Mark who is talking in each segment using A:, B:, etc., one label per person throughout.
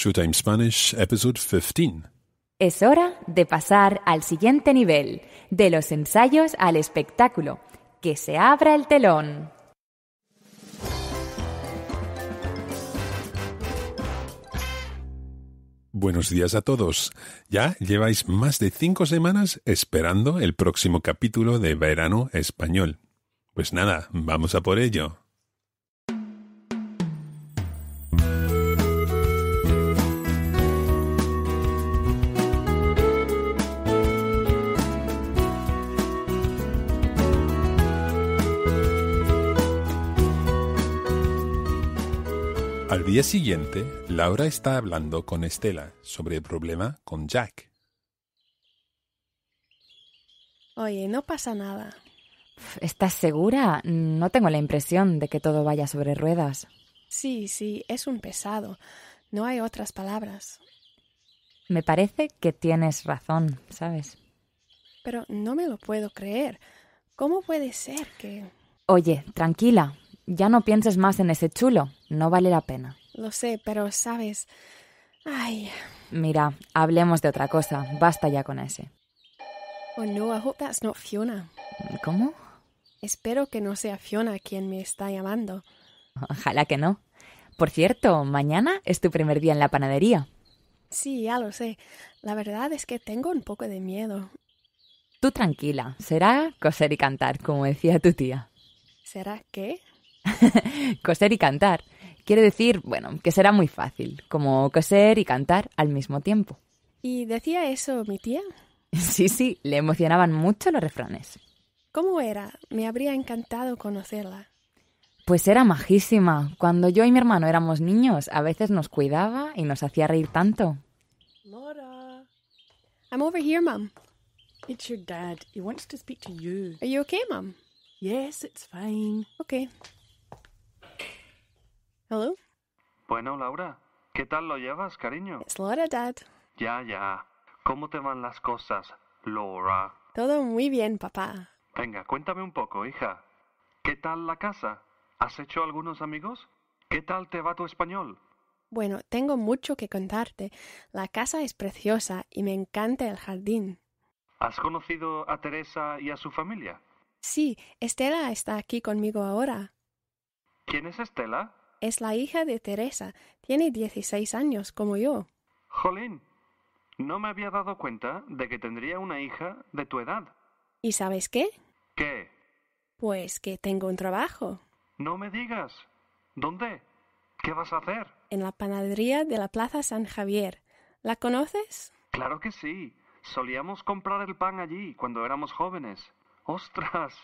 A: Showtime Spanish, Episode 15.
B: Es hora de pasar al siguiente nivel, de los ensayos al espectáculo. Que se abra el telón.
A: Buenos días a todos. Ya lleváis más de cinco semanas esperando el próximo capítulo de Verano Español. Pues nada, vamos a por ello. día siguiente, Laura está hablando con Estela sobre el problema con Jack.
C: Oye, no pasa nada.
B: ¿Estás segura? No tengo la impresión de que todo vaya sobre ruedas.
C: Sí, sí, es un pesado. No hay otras palabras.
B: Me parece que tienes razón, ¿sabes?
C: Pero no me lo puedo creer. ¿Cómo puede ser que...
B: Oye, tranquila. Ya no pienses más en ese chulo. No vale la pena.
C: Lo sé, pero sabes. Ay.
B: Mira, hablemos de otra cosa. Basta ya con ese.
C: Oh no, I hope that's not Fiona. ¿Cómo? Espero que no sea Fiona quien me está llamando.
B: Ojalá que no. Por cierto, mañana es tu primer día en la panadería.
C: Sí, ya lo sé. La verdad es que tengo un poco de miedo.
B: Tú tranquila, será coser y cantar, como decía tu tía.
C: ¿Será qué?
B: coser y cantar. Quiere decir, bueno, que será muy fácil, como coser y cantar al mismo tiempo.
C: ¿Y decía eso mi tía?
B: Sí, sí, le emocionaban mucho los refranes.
C: ¿Cómo era? Me habría encantado conocerla.
B: Pues era majísima. Cuando yo y mi hermano éramos niños, a veces nos cuidaba y nos hacía reír tanto.
C: Laura. I'm over here, mom. It's your dad. He wants to speak to you. Are you okay, mom? Yes, it's fine. Okay.
D: Bueno, Laura, ¿qué tal lo llevas, cariño? Es Laura, Dad. Ya, ya. ¿Cómo te van las cosas, Laura?
C: Todo muy bien, papá.
D: Venga, cuéntame un poco, hija. ¿Qué tal la casa? ¿Has hecho algunos amigos? ¿Qué tal te va tu español?
C: Bueno, tengo mucho que contarte. La casa es preciosa y me encanta el jardín.
D: ¿Has conocido a Teresa y a su familia?
C: Sí, Estela está aquí conmigo ahora.
D: ¿Quién es Estela?
C: Es la hija de Teresa. Tiene 16 años, como yo.
D: Jolín, no me había dado cuenta de que tendría una hija de tu edad.
C: ¿Y sabes qué? ¿Qué? Pues que tengo un trabajo.
D: No me digas. ¿Dónde? ¿Qué vas a hacer?
C: En la panadería de la Plaza San Javier. ¿La conoces?
D: Claro que sí. Solíamos comprar el pan allí cuando éramos jóvenes. ¡Ostras!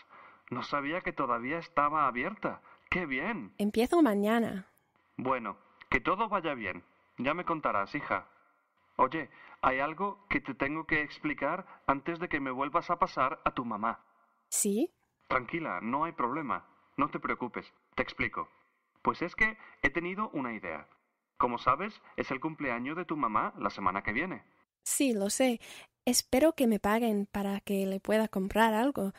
D: No sabía que todavía estaba abierta. ¡Qué bien!
C: Empiezo mañana.
D: Bueno, que todo vaya bien. Ya me contarás, hija. Oye, hay algo que te tengo que explicar antes de que me vuelvas a pasar a tu mamá. ¿Sí? Tranquila, no hay problema. No te preocupes, te explico. Pues es que he tenido una idea. Como sabes, es el cumpleaños de tu mamá la semana que viene.
C: Sí, lo sé. Espero que me paguen para que le pueda comprar algo.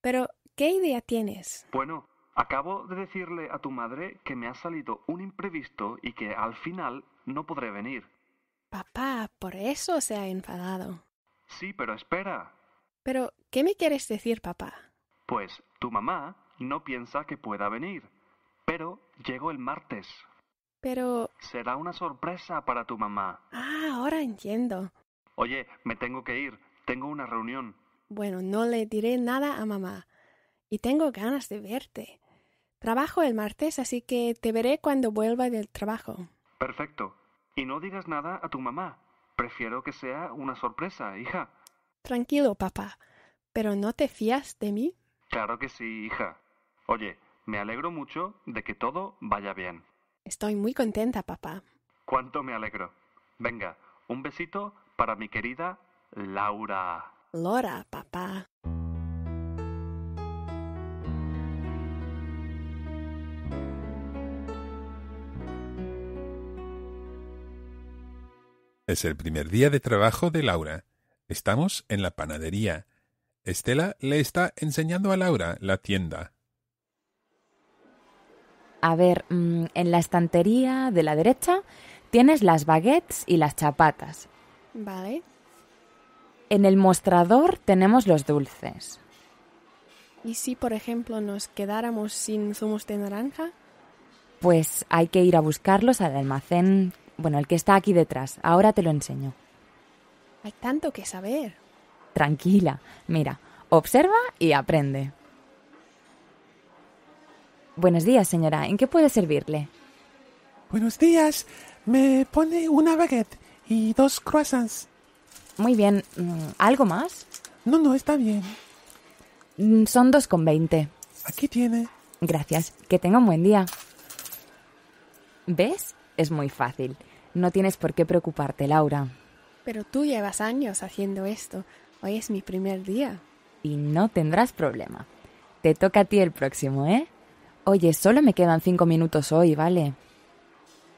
C: Pero, ¿qué idea tienes?
D: Bueno, Acabo de decirle a tu madre que me ha salido un imprevisto y que al final no podré venir.
C: Papá, por eso se ha enfadado.
D: Sí, pero espera.
C: Pero, ¿qué me quieres decir, papá?
D: Pues tu mamá no piensa que pueda venir, pero llegó el martes. Pero... Será una sorpresa para tu mamá.
C: Ah, ahora entiendo.
D: Oye, me tengo que ir. Tengo una reunión.
C: Bueno, no le diré nada a mamá. Y tengo ganas de verte. Trabajo el martes, así que te veré cuando vuelva del trabajo.
D: Perfecto. Y no digas nada a tu mamá. Prefiero que sea una sorpresa, hija.
C: Tranquilo, papá. ¿Pero no te fías de mí?
D: Claro que sí, hija. Oye, me alegro mucho de que todo vaya bien.
C: Estoy muy contenta, papá.
D: Cuánto me alegro. Venga, un besito para mi querida Laura.
C: Laura, papá.
A: Es el primer día de trabajo de Laura. Estamos en la panadería. Estela le está enseñando a Laura la tienda.
B: A ver, mm, en la estantería de la derecha tienes las baguettes y las chapatas. Vale. En el mostrador tenemos los dulces.
C: ¿Y si, por ejemplo, nos quedáramos sin zumos de naranja?
B: Pues hay que ir a buscarlos al almacén bueno, el que está aquí detrás. Ahora te lo enseño.
C: Hay tanto que saber.
B: Tranquila. Mira, observa y aprende. Buenos días, señora. ¿En qué puede servirle? Buenos días. Me pone una baguette y dos croissants. Muy bien. Mm, ¿Algo más? No, no, está bien. Mm, son dos con veinte. Aquí tiene. Gracias. Que tenga un buen día. ¿Ves? es muy fácil. No tienes por qué preocuparte, Laura.
C: Pero tú llevas años haciendo esto. Hoy es mi primer día.
B: Y no tendrás problema. Te toca a ti el próximo, ¿eh? Oye, solo me quedan cinco minutos hoy, ¿vale?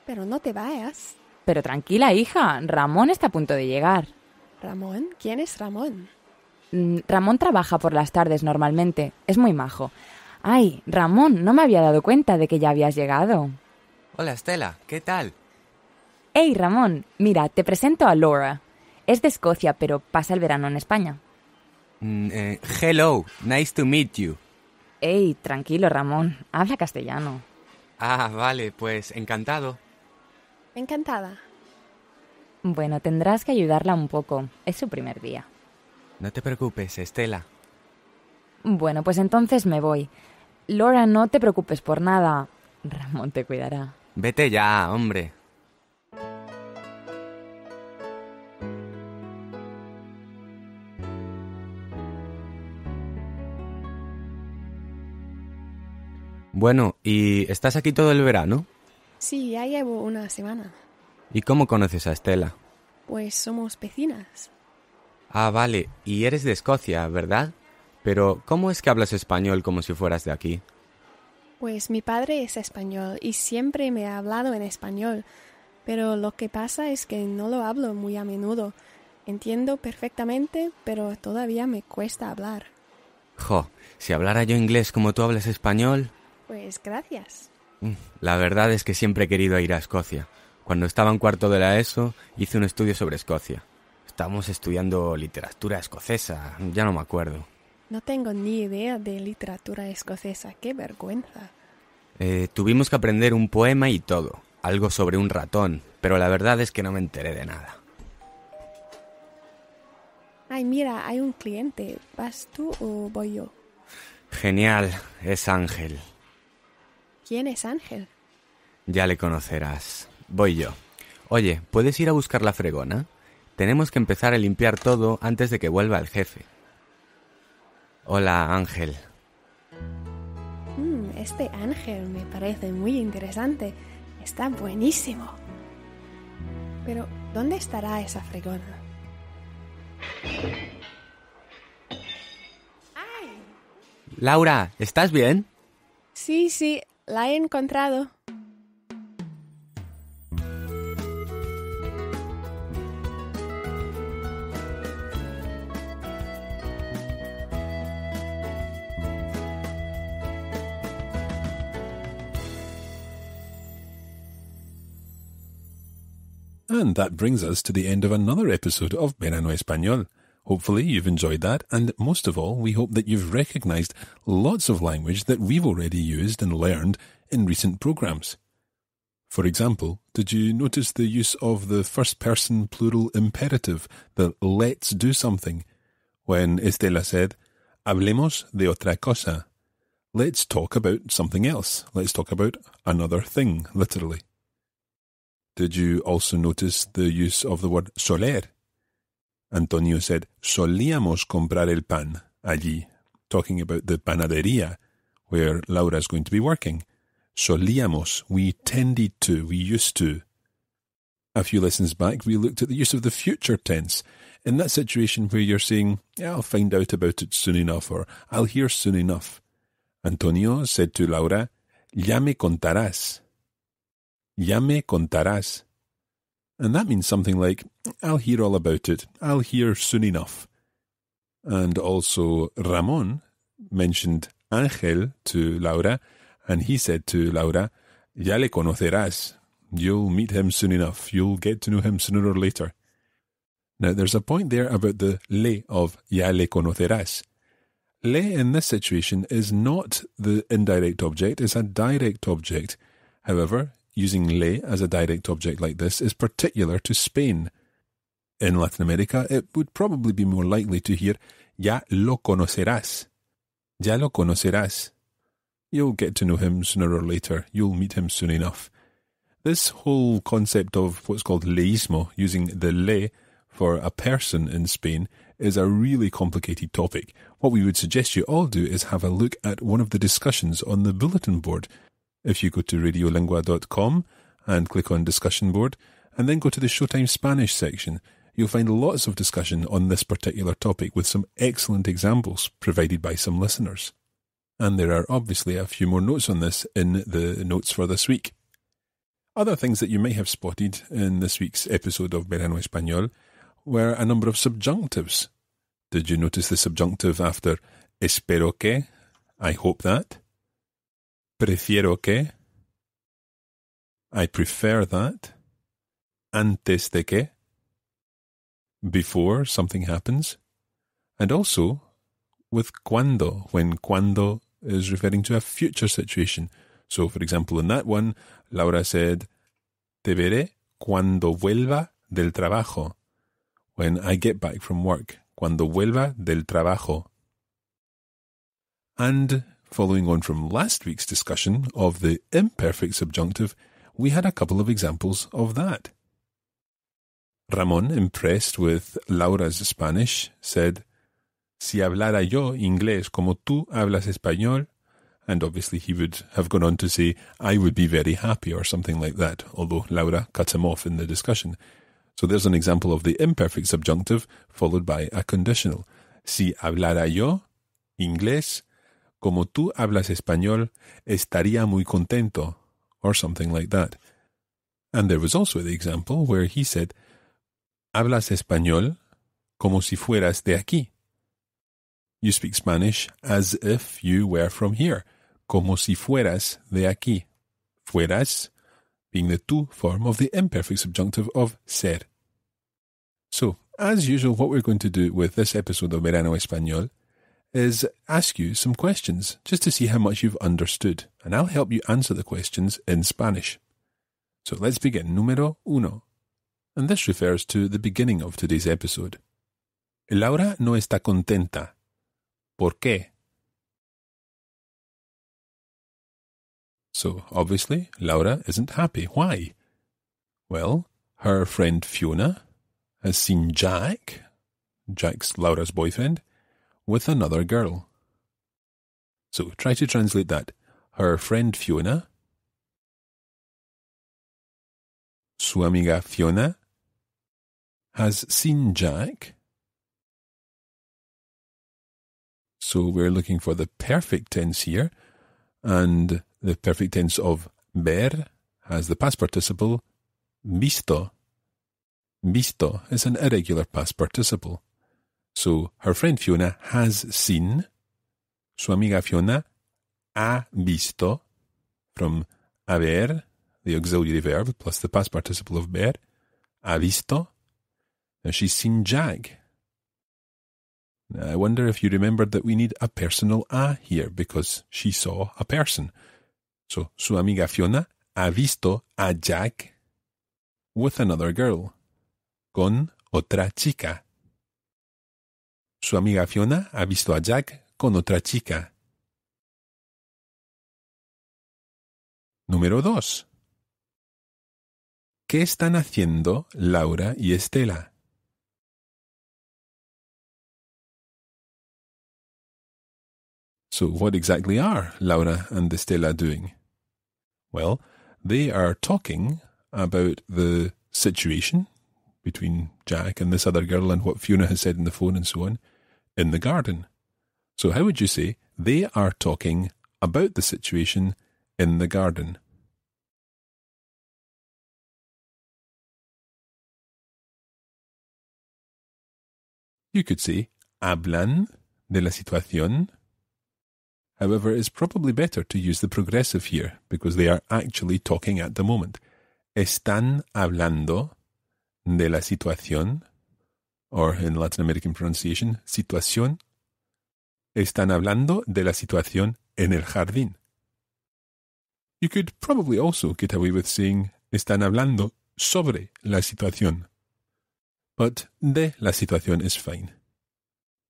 C: Pero no te vayas.
B: Pero tranquila, hija. Ramón está a punto de llegar.
C: ¿Ramón? ¿Quién es Ramón?
B: Mm, Ramón trabaja por las tardes normalmente. Es muy majo. Ay, Ramón, no me había dado cuenta de que ya habías llegado.
E: Hola Estela, ¿qué tal?
B: Hey Ramón, mira, te presento a Laura. Es de Escocia, pero pasa el verano en España.
E: Mm, eh, hello, nice to meet you.
B: Hey, tranquilo Ramón, habla castellano.
E: Ah, vale, pues encantado.
C: Encantada.
B: Bueno, tendrás que ayudarla un poco. Es su primer día.
E: No te preocupes, Estela.
B: Bueno, pues entonces me voy. Laura, no te preocupes por nada. Ramón te cuidará.
E: Vete ya, hombre. Bueno, ¿y estás aquí todo el verano?
C: Sí, ya llevo una semana.
E: ¿Y cómo conoces a Estela?
C: Pues somos vecinas.
E: Ah, vale, y eres de Escocia, ¿verdad? Pero, ¿cómo es que hablas español como si fueras de aquí?
C: Pues mi padre es español y siempre me ha hablado en español, pero lo que pasa es que no lo hablo muy a menudo. Entiendo perfectamente, pero todavía me cuesta hablar.
E: Jo, si hablara yo inglés como tú hablas español.
C: Pues gracias.
E: Mm, la verdad es que siempre he querido ir a Escocia. Cuando estaba en cuarto de la ESO, hice un estudio sobre Escocia. Estábamos estudiando literatura escocesa, ya no me acuerdo.
C: No tengo ni idea de literatura escocesa, qué vergüenza.
E: Eh, tuvimos que aprender un poema y todo, algo sobre un ratón, pero la verdad es que no me enteré de nada.
C: Ay, mira, hay un cliente. ¿Vas tú o voy yo?
E: Genial, es Ángel.
C: ¿Quién es Ángel?
E: Ya le conocerás. Voy yo. Oye, ¿puedes ir a buscar la fregona? Tenemos que empezar a limpiar todo antes de que vuelva el jefe. Hola Ángel.
C: Mm, este Ángel me parece muy interesante. Está buenísimo. Pero, ¿dónde estará esa fregona?
E: ¡Ay! Laura, ¿estás bien?
C: Sí, sí, la he encontrado.
A: And that brings us to the end of another episode of Verano Español. Hopefully you've enjoyed that, and most of all, we hope that you've recognized lots of language that we've already used and learned in recent programs. For example, did you notice the use of the first person plural imperative, the let's do something, when Estela said, hablemos de otra cosa? Let's talk about something else. Let's talk about another thing, literally. Did you also notice the use of the word soler? Antonio said, Solíamos comprar el pan allí, talking about the panadería where Laura is going to be working. Solíamos, we tended to, we used to. A few lessons back, we looked at the use of the future tense. In that situation where you're saying, yeah, I'll find out about it soon enough, or I'll hear soon enough. Antonio said to Laura, Ya me contarás ya me contarás. And that means something like, I'll hear all about it, I'll hear soon enough. And also, Ramon mentioned Angel to Laura, and he said to Laura, Ya le conocerás. You'll meet him soon enough. You'll get to know him sooner or later. Now, there's a point there about the le of ya le conocerás. Le in this situation is not the indirect object, it's a direct object. However, using le as a direct object like this is particular to Spain. In Latin America, it would probably be more likely to hear ya lo conocerás. Ya lo conocerás. You'll get to know him sooner or later. You'll meet him soon enough. This whole concept of what's called leísmo, using the le for a person in Spain, is a really complicated topic. What we would suggest you all do is have a look at one of the discussions on the bulletin board if you go to radiolingua.com and click on discussion board, and then go to the Showtime Spanish section, you'll find lots of discussion on this particular topic with some excellent examples provided by some listeners. And there are obviously a few more notes on this in the notes for this week. Other things that you may have spotted in this week's episode of Verano Español were a number of subjunctives. Did you notice the subjunctive after espero que? I hope that. Prefiero que. I prefer that. Antes de que. Before something happens. And also with cuando, when cuando is referring to a future situation. So, for example, in that one, Laura said, Te veré cuando vuelva del trabajo. When I get back from work. Cuando vuelva del trabajo. And Following on from last week's discussion of the imperfect subjunctive, we had a couple of examples of that. Ramon, impressed with Laura's Spanish, said, Si hablara yo inglés como tú hablas español, and obviously he would have gone on to say, I would be very happy, or something like that, although Laura cut him off in the discussion. So there's an example of the imperfect subjunctive followed by a conditional. Si hablara yo inglés como tú hablas español, estaría muy contento, or something like that. And there was also the example where he said, hablas español como si fueras de aquí. You speak Spanish as if you were from here, como si fueras de aquí. Fueras being the tú form of the imperfect subjunctive of ser. So, as usual, what we're going to do with this episode of Verano Español is ask you some questions just to see how much you've understood, and I'll help you answer the questions in Spanish. So let's begin. Número uno.
F: And this refers to the beginning of today's episode. Laura no está contenta. ¿Por qué? So obviously, Laura isn't happy. Why? Well, her
A: friend Fiona has seen Jack, Jack's Laura's boyfriend,
F: with another girl. So try to translate that. Her friend Fiona, su amiga Fiona, has seen Jack. So we're looking for the perfect tense here, and the
A: perfect tense of ver has the past participle visto. Visto is an irregular past participle. So her friend Fiona has seen. Su amiga Fiona ha visto from haber, the auxiliary verb plus the past participle of ver, ha visto. and she's seen Jack. Now I wonder if you remembered that we need a personal a here because she saw a person. So su amiga Fiona ha visto a Jack with another girl,
F: con otra chica. Su amiga Fiona ha visto a Jack con otra chica. Número 2. ¿Qué están haciendo Laura y Estela? So, what exactly are Laura and Estela doing?
A: Well, they are talking about the situation between Jack and this other girl and what Fiona has said on the phone and so on in the
F: garden. So, how would you say they are talking about the situation in the garden? You could say hablan de la situación. However, it's probably better to use the progressive here
A: because they are actually talking at the moment. Están hablando de la situación or in Latin American pronunciation, situación. Están hablando de la situación en el jardín. You could probably also get away with saying están hablando sobre la situación. But de la situación is fine.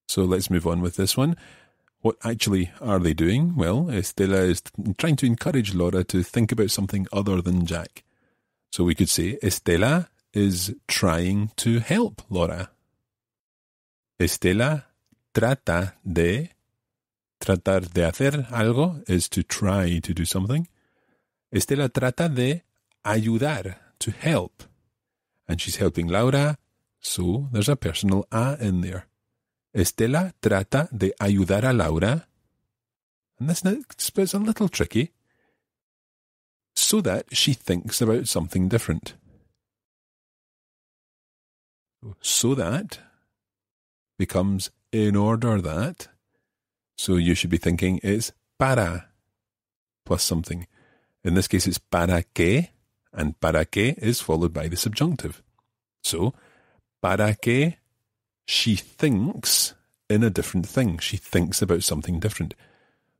A: So let's move on with this one. What actually are they doing? Well, Estela is trying to encourage Laura to think about something other than Jack. So we could say Estela is trying to help Laura. Estela trata de tratar de hacer algo is to try to do something. Estela trata de ayudar, to help. And she's helping Laura, so there's a personal a in there. Estela trata de ayudar a Laura. And this next bit's a little tricky.
F: So that she thinks about something different. So that becomes in order
A: that. So you should be thinking it's para plus something. In this case, it's para que, and para que is followed by the subjunctive. So, para que she thinks in a different thing. She thinks about something different.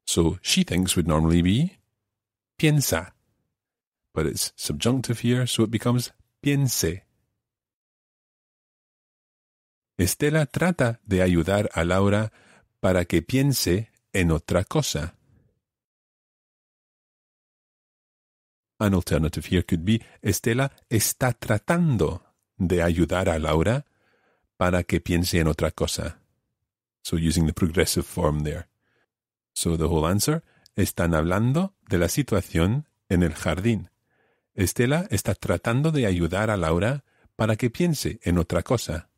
A: So, she thinks would normally be piensa, but it's subjunctive here, so it becomes piense.
F: Estela trata de ayudar a Laura para que piense en otra cosa.
A: An alternative here could be Estela está tratando de ayudar a Laura para que piense en otra cosa. So using the progressive form there. So the whole answer, están hablando de la situación en el jardín. Estela está tratando de ayudar a Laura para que piense en otra cosa.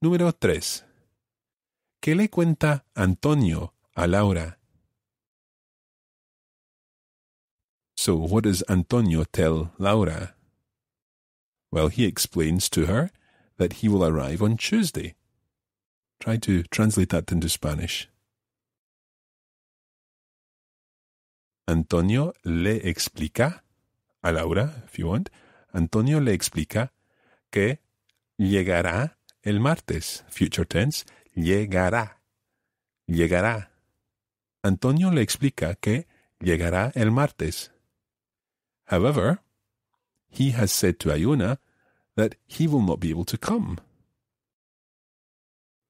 A: Número 3.
F: ¿Qué le cuenta Antonio a Laura? So what does Antonio tell Laura? Well, he explains to her that he will arrive on Tuesday. Try to translate that into Spanish. Antonio le explica a Laura, if you want. Antonio le explica
A: que llegará El martes, future tense, llegará. Llegará. Antonio le explica que llegará el martes. However, he has said to Iona that he will not be able to come.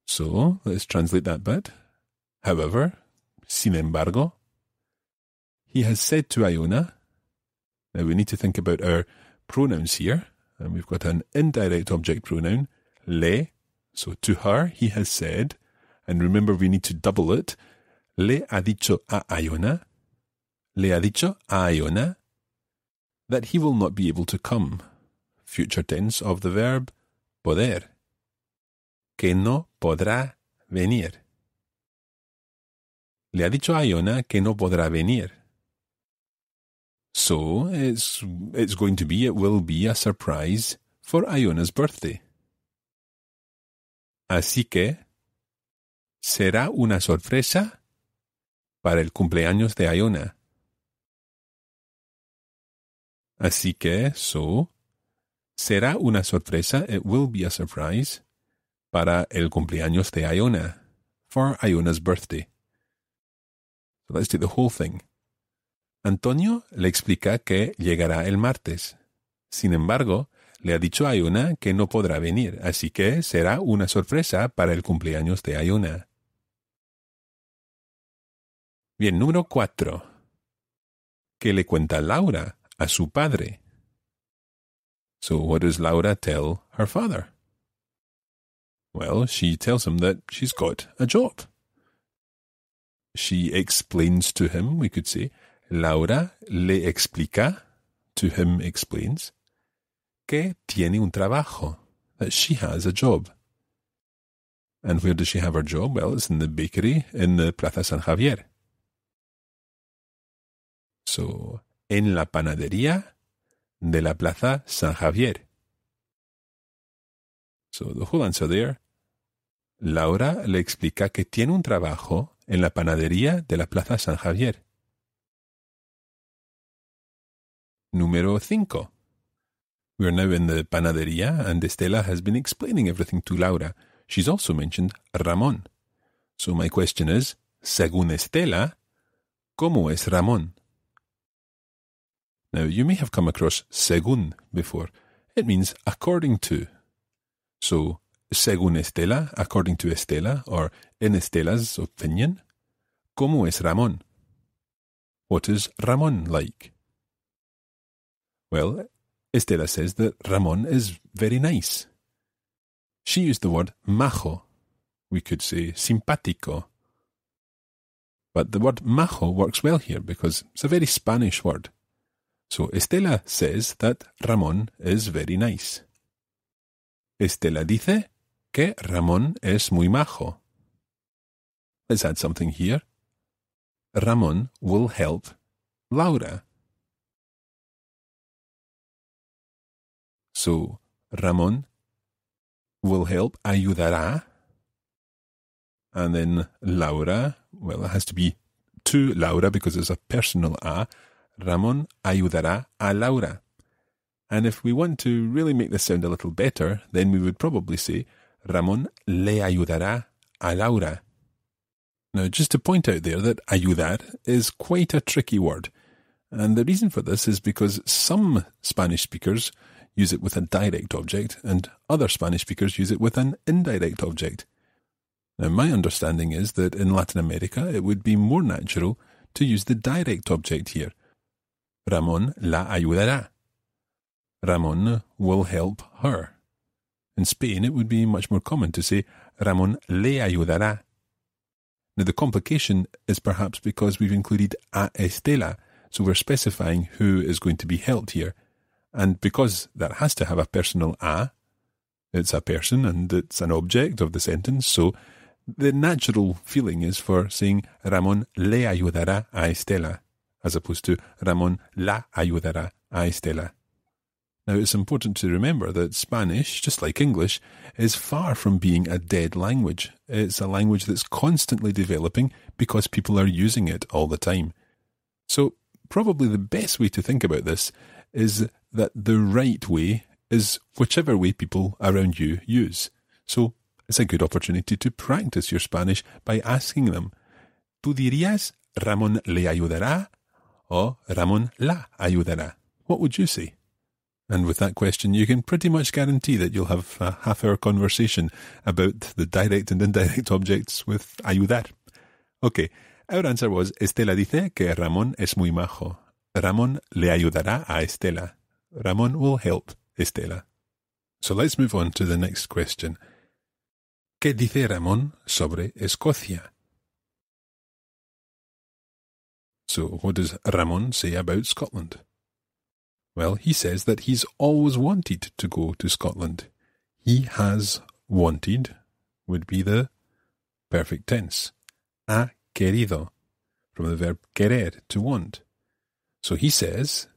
A: So let's translate that bit. However, sin embargo, he has said to Iona. Now we need to think about our pronouns here, and we've got an indirect object pronoun le, so to her he has said, and remember we need to double it, le ha dicho a Ayona. le ha dicho a Ayona that he will not be able to come. Future tense of the verb poder. Que no podrá venir. Le ha dicho a Iona que no podrá venir. So it's, it's going to be, it will be a surprise for Iona's birthday. Así que
F: será una sorpresa para el cumpleaños de Iona. Así que, so,
A: será una sorpresa, it will be a surprise, para el cumpleaños de Iona, for Iona's birthday. So let's do the whole thing. Antonio le explica que llegará el martes. Sin embargo, le ha dicho a Ayuna que no podrá venir, así que será una sorpresa para el cumpleaños de
F: Ayuna. Bien, número 4. ¿Qué le cuenta Laura a su padre? So, what does
A: Laura tell her father? Well, she tells him that she's got a job. She explains to him, we could say. Laura le explica, to him explains, que tiene un trabajo. she has a job. And where does she have her job? Well, it's in the bakery in the Plaza San Javier. So, en la panadería de la Plaza San Javier. So, the whole answer there. Laura le explica que tiene un trabajo en la panadería de la Plaza San Javier. Número 5. We are now in the panaderia, and Estela has been explaining everything to Laura. She's also mentioned Ramon. So my question is, según Estela, ¿cómo es Ramon? Now, you may have come across según before. It means according to. So, según Estela, according to Estela, or in Estela's opinion, ¿cómo es Ramon? What is Ramon like? Well, Estela says that Ramon is very nice. She used the word majo. We could say simpático. But the word majo works well here because it's a very Spanish word. So Estela says that Ramon is very nice. Estela dice que Ramón es muy majo.
F: Let's add something here. Ramón will help Laura. So, Ramon will help, ayudará.
A: And then Laura, well, it has to be to Laura because it's a personal A. Ramon ayudará a Laura. And if we want to really make this sound a little better, then we would probably say Ramon le ayudará a Laura. Now, just to point out there that ayudar is quite a tricky word. And the reason for this is because some Spanish speakers use it with a direct object, and other Spanish speakers use it with an indirect object. Now, my understanding is that in Latin America it would be more natural to use the direct object here. Ramon la ayudará. Ramon will help her. In Spain, it would be much more common to say Ramon le ayudará. Now, the complication is perhaps because we've included a Estela, so we're specifying who is going to be helped here, and because that has to have a personal a, it's a person and it's an object of the sentence. So the natural feeling is for saying Ramón le ayudará a Estela as opposed to Ramón la ayudará a Estela. Now, it's important to remember that Spanish, just like English, is far from being a dead language. It's a language that's constantly developing because people are using it all the time. So, probably the best way to think about this is that the right way is whichever way people around you use. So it's a good opportunity to practice your Spanish by asking them, ¿Tú dirías Ramón le ayudará? Or Ramón la ayudará? What would you say? And with that question, you can pretty much guarantee that you'll have a half hour conversation about the direct and indirect objects with ayudar. Okay, our answer was Estela dice que Ramón es muy majo. Ramón le ayudará a Estela. Ramon will help Estela. So let's move on to the next question. ¿Qué dice Ramón sobre Escocia? So, what does Ramon say about Scotland? Well, he says that he's always wanted to go to Scotland. He has wanted would be the perfect tense. Ha querido, from the verb querer, to want. So he says,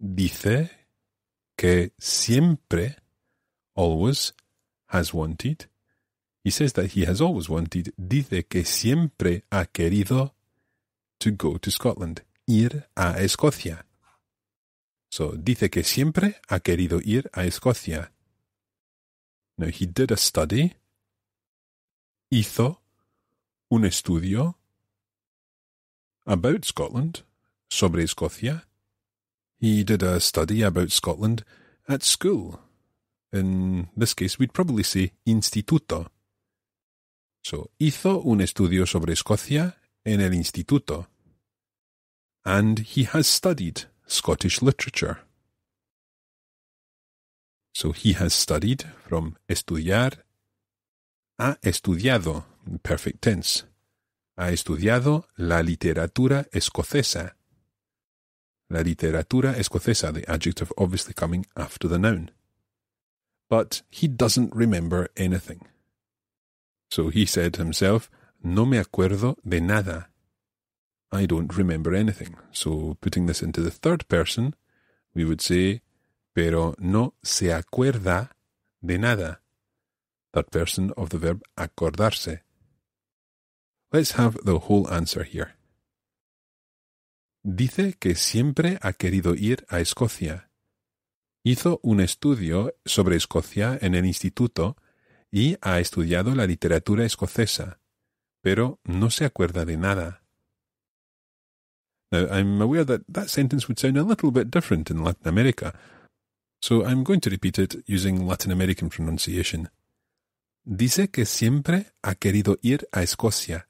A: dice que siempre, always, has wanted. He says that he has always wanted, dice que siempre ha querido to go to Scotland, ir a Escocia. So, dice que siempre ha querido ir a Escocia.
F: Now, he did a study, hizo un estudio about Scotland, sobre
A: Escocia, he did a study about Scotland at school. In this case, we'd probably say instituto. So, hizo un estudio sobre Escocia en el instituto. And he has studied Scottish literature. So he has studied from estudiar ha estudiado, perfect tense, ha estudiado la literatura escocesa. La literatura escocesa, the adjective obviously coming after the noun. But he doesn't remember anything. So he said to himself, No me acuerdo de nada. I don't remember anything. So putting this into the third person, we would say, Pero no se acuerda de nada. Third person of the verb acordarse. Let's have the whole answer here. Dice que siempre ha querido ir a Escocia. Hizo un estudio sobre Escocia en el instituto y ha estudiado la literatura escocesa, pero no se acuerda de nada. Now, I'm aware that that sentence would sound a little bit different in Latin America, so I'm going to repeat it using Latin American pronunciation. Dice que siempre ha querido ir a Escocia.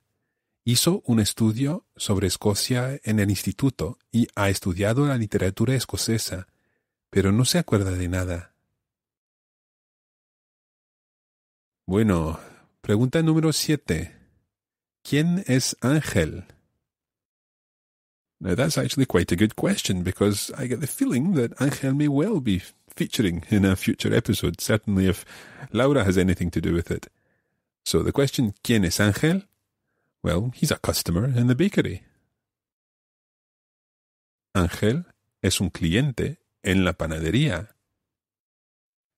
A: Hizo un estudio sobre Escocia en el instituto y ha estudiado la literatura escocesa, pero no se acuerda de nada.
F: Bueno, pregunta número siete. ¿Quién es Ángel? Now that's actually quite a
A: good question because I get the feeling that Angel may well be featuring in a future episode, certainly if Laura has anything to do with it. So the question, ¿Quién es Ángel? Well, he's a customer in the bakery. Angel es un cliente en la panadería.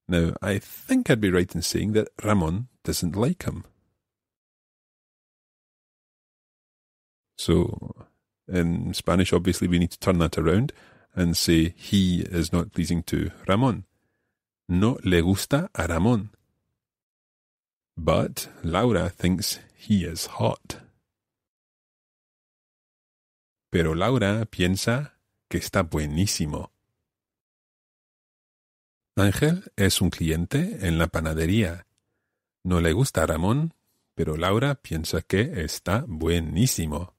A: Now, I think I'd be right in saying that Ramon doesn't like him. So, in Spanish, obviously, we need to turn that around and say he is not pleasing to Ramon. No le gusta a Ramon. But Laura thinks he is
F: hot. pero Laura piensa que está buenísimo. Ángel es un
A: cliente en la panadería. No le gusta Ramón, pero Laura piensa que está buenísimo.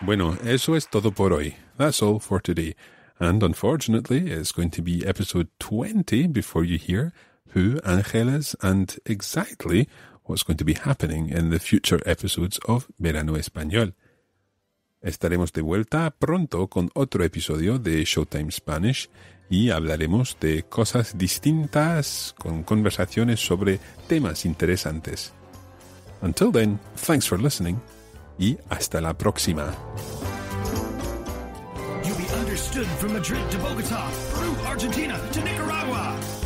A: Bueno, eso es todo por hoy. That's all for today. And unfortunately, it's going to be episode 20 before you hear Angeles, and exactly what's going to be happening in the future episodes of Verano Español. Estaremos de vuelta pronto con otro episodio de Showtime Spanish y hablaremos de cosas distintas con conversaciones sobre temas interesantes. Until then, thanks for listening y hasta la próxima.
D: You'll be understood from Madrid to Bogota, Peru, Argentina to Nicaragua.